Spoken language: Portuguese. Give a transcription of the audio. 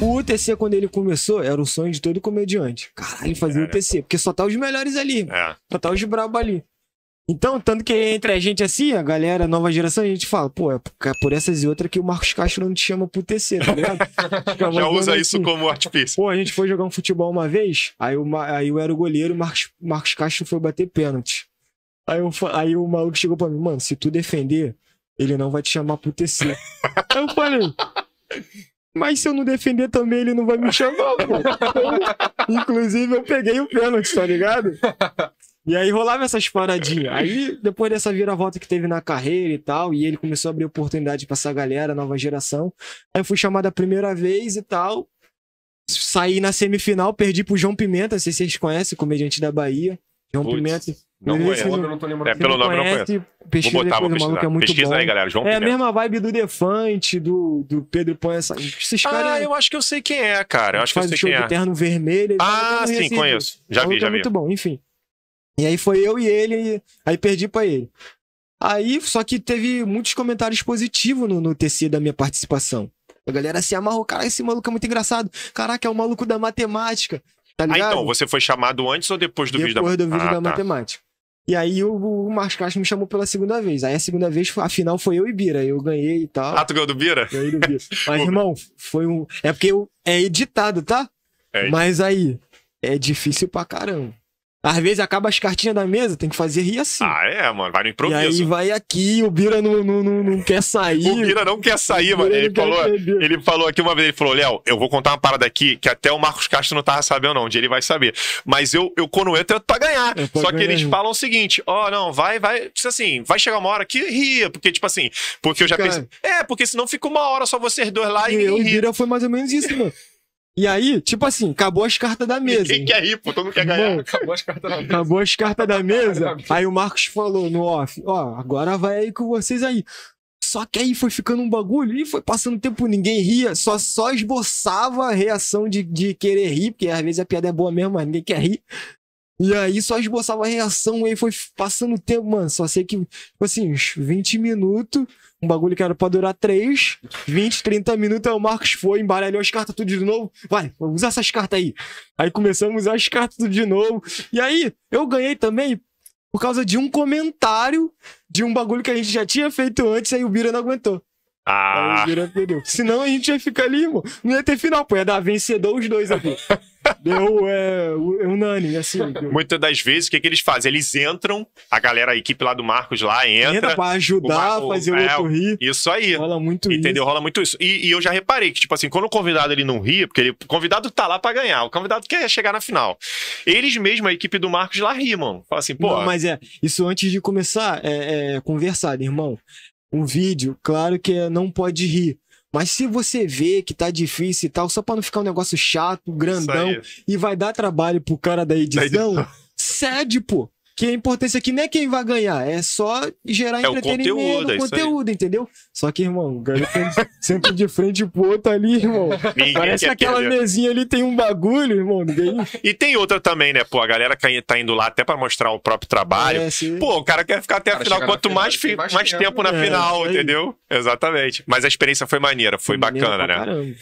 O UTC, quando ele começou, era o sonho de todo comediante. Caralho, fazer é, UTC. Porque só tá os melhores ali. É. Só tá os brabo ali. Então, tanto que entre a gente assim, a galera, nova geração, a gente fala, pô, é, é por essas e outras que o Marcos Castro não te chama pro TC, tá ligado? Já usa assim. isso como artifício. Pô, a gente foi jogar um futebol uma vez, aí, uma, aí eu era o goleiro, o Marcos, Marcos Castro foi bater pênalti. Aí, eu, aí o maluco chegou pra mim, mano, se tu defender, ele não vai te chamar pro TC. aí eu falei, mas se eu não defender também, ele não vai me chamar, pô. inclusive, eu peguei o pênalti, tá ligado? E aí rolava essas paradinhas. Aí, depois dessa volta que teve na carreira e tal, e ele começou a abrir oportunidade para essa galera, nova geração. Aí eu fui chamado a primeira vez e tal. Saí na semifinal, perdi pro João Pimenta, não sei se vocês conhecem, comediante da Bahia. João Putz. Pimenta não conheço. Não, eu não tô lembrando. É, pelo nome conhece, não conheço. Pesquisa vou botar, vou pesquisar. Maluco, é muito Pesquisa bom. aí, galera. João é a mesma vibe do Defante, do, do Pedro Põe essa. Esses ah, eu acho que eu sei quem é, cara. Eu acho que eu sei quem é. Terno vermelho. Ah, sim, conheço. Já vi, é já vi. Muito bom, enfim. E aí foi eu e ele, aí perdi para ele. Aí, só que teve muitos comentários positivos no, no TC da minha participação. A galera se amarrou, cara, esse maluco é muito engraçado. Caraca, é o maluco da matemática. Tá ligado? Ah, então, você foi chamado antes ou depois do depois vídeo da Depois do vídeo ah, da tá. matemática. E aí o, o Márcio Castro me chamou pela segunda vez. Aí a segunda vez, a final foi eu e Bira. Eu ganhei e tal. Ah, tu ganhou do Bira? Ganhei do Bira. Mas, irmão, foi um. É porque eu... é editado, tá? É. Mas aí, é difícil pra caramba. Às vezes acaba as cartinhas da mesa, tem que fazer rir assim. Ah, é, mano, vai no improviso. E aí vai aqui, o Bira não, não, não, não quer sair. o Bira não quer sair, mano. Ele falou, ele falou aqui uma vez, ele falou, Léo, eu vou contar uma parada aqui que até o Marcos Castro não tava sabendo não, onde ele vai saber. Mas eu, eu quando eu tento é pra ganhar. É pra Só ganhar, que eles falam o seguinte, ó, oh, não, vai, vai, tipo assim, vai chegar uma hora que ria, porque tipo assim, porque eu já pensei... É, porque senão fica uma hora só vocês dois lá e... E, e o Bira foi mais ou menos isso, mano. E aí, tipo assim, acabou as cartas da mesa. Quem quer rir, pô? Todo mundo quer ganhar. acabou as cartas da mesa. Acabou as cartas da mesa. aí o Marcos falou no off, ó, agora vai aí com vocês aí. Só que aí foi ficando um bagulho e foi passando tempo, ninguém ria, só, só esboçava a reação de, de querer rir, porque às vezes a piada é boa mesmo, mas ninguém quer rir. E aí só esboçava a reação, e aí foi passando o tempo, mano. Só sei que, tipo assim, uns 20 minutos, um bagulho que era pra durar 3, 20, 30 minutos, aí o Marcos foi, embaralhou as cartas tudo de novo. Vai, usa essas cartas aí. Aí começamos a usar as cartas tudo de novo. E aí, eu ganhei também por causa de um comentário de um bagulho que a gente já tinha feito antes, aí o Bira não aguentou. Ah. Aí Senão a gente ia ficar ali, Não ia ter final, pô. Ia dar vencedor os dois aqui. Deu é, é, unânime, assim. Deu. Muitas das vezes, o que, que eles fazem? Eles entram, a galera, a equipe lá do Marcos lá entra. Entra pra ajudar, o, fazer o é, outro rir. Isso aí. Rola muito entendeu? isso. Entendeu? Rola muito isso. E, e, eu já reparei que, tipo assim, quando o convidado ele não ri, porque ele, o convidado tá lá pra ganhar, o convidado quer chegar na final. Eles mesmos, a equipe do Marcos lá ri, mano. Fala assim, pô. Não, mas é, isso antes de começar, é, é conversar, irmão um vídeo, claro que é, não pode rir. Mas se você vê que tá difícil e tal, só pra não ficar um negócio chato, grandão, e vai dar trabalho pro cara da edição, da edição. cede, pô. Que a importância aqui é não é quem vai ganhar, é só gerar é entretenimento, conteúdo, é conteúdo entendeu? Só que, irmão, sempre de frente pro outro ali, irmão. Ninguém Parece que aquela perder. mesinha ali tem um bagulho, irmão. Ninguém... E tem outra também, né? Pô, a galera tá indo lá até pra mostrar o próprio trabalho. É, Pô, o cara quer ficar até a final. Quanto final, mais, fi... mais, tempo, na né? é, final, entendeu? Exatamente. Mas a experiência foi maneira, foi, foi bacana, né? Caramba.